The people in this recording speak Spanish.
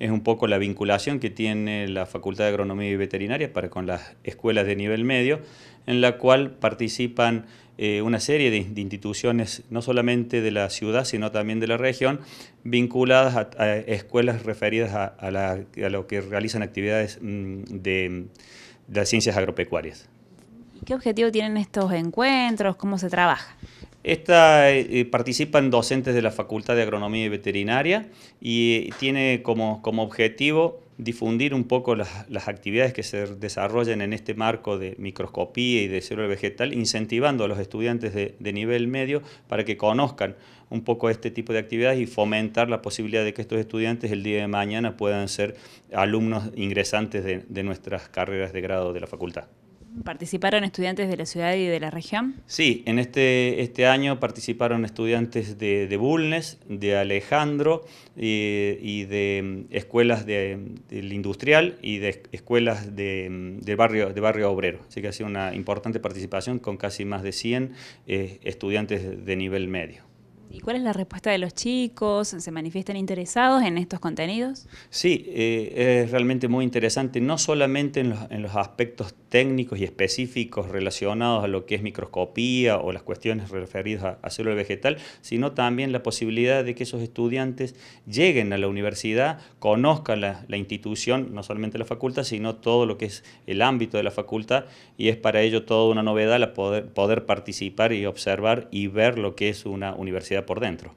es un poco la vinculación que tiene la Facultad de Agronomía y Veterinaria para con las escuelas de nivel medio, en la cual participan eh, una serie de, instituciones, no solamente de la ciudad, sino también de la región, vinculadas a, escuelas referidas a, lo que realizan actividades mm, de, de las ciencias agropecuarias. ¿Qué objetivo tienen estos encuentros? ¿Cómo se trabaja? Esta eh, participa en docentes de la Facultad de Agronomía y Veterinaria y eh, tiene como, objetivo difundir un poco las, actividades que se desarrollan en este marco de microscopía y de célula vegetal, incentivando a los estudiantes de, nivel medio para que conozcan un poco este tipo de actividades y fomentar la posibilidad de que estos estudiantes el día de mañana puedan ser alumnos ingresantes de nuestras carreras de grado de la facultad. ¿Participaron estudiantes de la ciudad y de la región? Sí, en este, este año participaron estudiantes de, de Bulnes, de Alejandro eh, y de mm, escuelas del industrial y de escuelas de, mm, barrio, de barrio obrero. Así que ha sido una importante participación con casi más de 100 eh, estudiantes de nivel medio. ¿Y cuál es la respuesta de los chicos? ¿Se manifiestan interesados en estos contenidos? Sí, eh, es realmente muy interesante, no solamente en los, aspectos técnicos y específicos relacionados a lo que es microscopía o las cuestiones referidas a, célula vegetal, sino también la posibilidad de que esos estudiantes lleguen a la universidad, conozcan la, institución, no solamente la facultad, sino todo lo que es el ámbito de la facultad, y es para ello toda una novedad la poder participar y observar y ver lo que es una universidad por dentro.